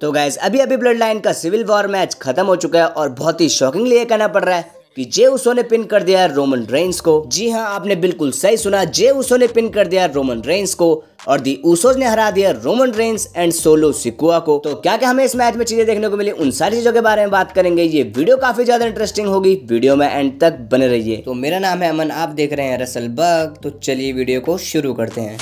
तो गाइज अभी अभी ब्लड लाइन का सिविल वॉर मैच खत्म हो चुका है और बहुत ही शॉकिंगली कहना पड़ रहा है कि जे उसो ने पिन कर दिया रोमन रेंस को जी हाँ आपने बिल्कुल सही सुना जे उसो ने पिन कर दिया रोमन रेंस को और दी उसोज ने हरा दिया Roman Reigns and Solo Sikoa को तो क्या क्या हमें इस मैच में चीजें देखने को मिली उन सारी चीजों के बारे में बात करेंगे ये वीडियो काफी ज्यादा इंटरेस्टिंग होगी वीडियो में एंड तक बने रहिए तो मेरा नाम है अमन आप देख रहे हैं रसल बग तो चलिए वीडियो को शुरू करते हैं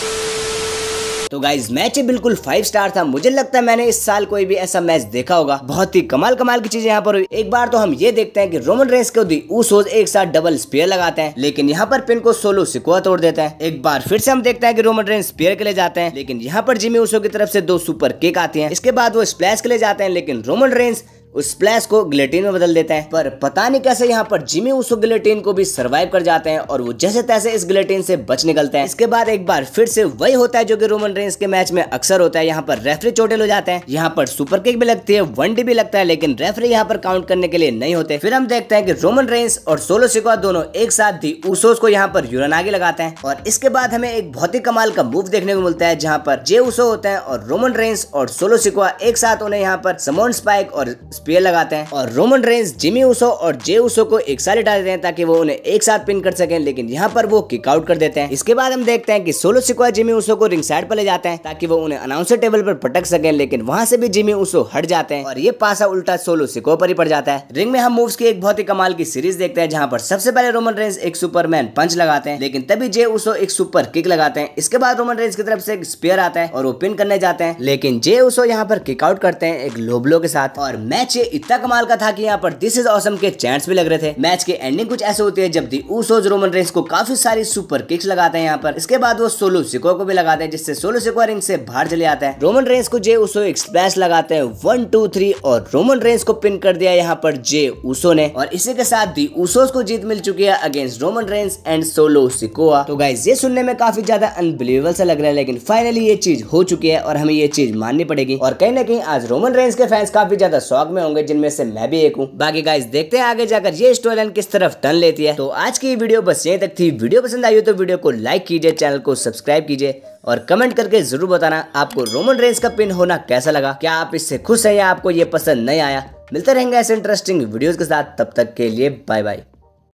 तो गाइज मैच बिल्कुल फाइव स्टार था मुझे लगता है मैंने इस साल कोई भी ऐसा मैच देखा होगा बहुत ही कमाल कमाल की चीजें यहाँ पर हुई एक बार तो हम ये देखते हैं कि रोमन रेंस को दी ऊसोज एक साथ डबल स्पेयर लगाते हैं लेकिन यहाँ पर पिन को सोलो सिकुआ तोड़ देते हैं एक बार फिर से हम देखते हैं कि रोमन रेंस स्पेयर के लिए जाते हैं लेकिन यहाँ पर जिमी ऊसो की तरफ से दो सुपर किक आती है इसके बाद वो स्प्लैश के लिए जाते हैं लेकिन रोमन रेंस उस प्लेस को ग्लेटिन में बदल देता है पर पता नहीं कैसे यहाँ पर जिमी उस ग्लेटिन को भी सर्वाइव कर जाते हैं और वो जैसे तैसे इस ग्लेटिन से बच निकलते हैं इसके बाद एक बार फिर से वही होता है जो कि रोमन रेंस के मैच में अक्सर होता है यहाँ पर रेफरी चोटिल हो जाते हैं यहाँ पर सुपर किक भी लगती है वन भी लगता है लेकिन रेफरी यहाँ पर काउंट करने के लिए नहीं होते फिर हम देखते हैं की रोमन रेंस और सोलो सिकवा दोनों एक साथ दी उसोस को यहाँ पर यूरन आगे लगाते हैं और इसके बाद हमें एक बहुत ही कमाल का मूव देखने को मिलता है जहाँ पर जे उसो होते हैं और रोमन रेंस और सोलो सिकवा एक साथ उन्हें यहाँ पर समोन स्पाइक और स्पेयर लगाते हैं और रोमन रेंस जिमी उसो और जे उसो को एक साथ हटा देते हैं ताकि वो उन्हें एक साथ पिन कर सके लेकिन यहाँ पर वो किकआउट कर देते हैं इसके बाद हम देखते हैं की सोलो सिक्वा जिमी उसो को रिंग साइड पर ले जाते हैं ताकि वो उन्हें अनाउंसर टेबल पर पटक सके लेकिन वहाँ से भी जिमी उसो हट जाते हैं और ये पासा उल्टा सोलो सिको पर ही पड़ जाता है रिंग में हम मूव की एक बहुत ही कमाल की सीरीज देखते हैं जहाँ पर सबसे पहले रोमन रेंस एक सुपरमैन पंच लगाते हैं लेकिन तभी जे उसो एक सुपर किक लगाते हैं इसके बाद रोमन रेंस की तरफ से एक स्पेयर आता है और वो पिन करने जाते हैं लेकिन जे उसो यहाँ पर किकआउट करते हैं एक लोबलो के साथ और मैच मैच ये इतना कमाल का था कि यहाँ पर दिस इज ऑसम के चैंस भी लग रहे थे मैच के एंडिंग कुछ ऐसे होती है जब दी ऊसोज रोमन रेंस को काफी सारी सुपर किक्स लगाते हैं यहाँ पर इसके बाद वो सोलो सिको को भी लगाते हैं जिससे सोलो सिको रिंग से बाहर चले जाते हैं रोमन रेंस को जे उसो एक लगाते हैं वन टू थ्री और रोमन रेंस को पिन कर दिया यहाँ पर जे उसो ने और इसी के साथ दी उसोज को जीत मिल चुकी है against Roman Reigns and Solo Sikoa तो गाइज ये सुनने में काफी ज्यादा अनबिलीवेबल सा लग रहा है लेकिन फाइनली ये चीज हो चुकी है और हमें ये चीज माननी पड़ेगी और कहीं ना कहीं आज रोमन रेंस के फैंस काफी ज्यादा शौक में में होंगे जिनमें से मैं भी एक हूँ बाकी गाइस देखते हैं आगे जाकर ये स्टोरी लाइन किस तरफ टन लेती है तो आज की वीडियो बस यही तक थी वीडियो पसंद आई हो तो वीडियो को लाइक कीजिए चैनल को सब्सक्राइब कीजिए और कमेंट करके जरूर बताना आपको रोमन रेंस का पिन होना कैसा लगा क्या आप इससे खुश हैं या आपको ये पसंद नहीं आया मिलते रहेंगे ऐसे इंटरेस्टिंग वीडियोस के साथ तब तक के लिए बाय बाय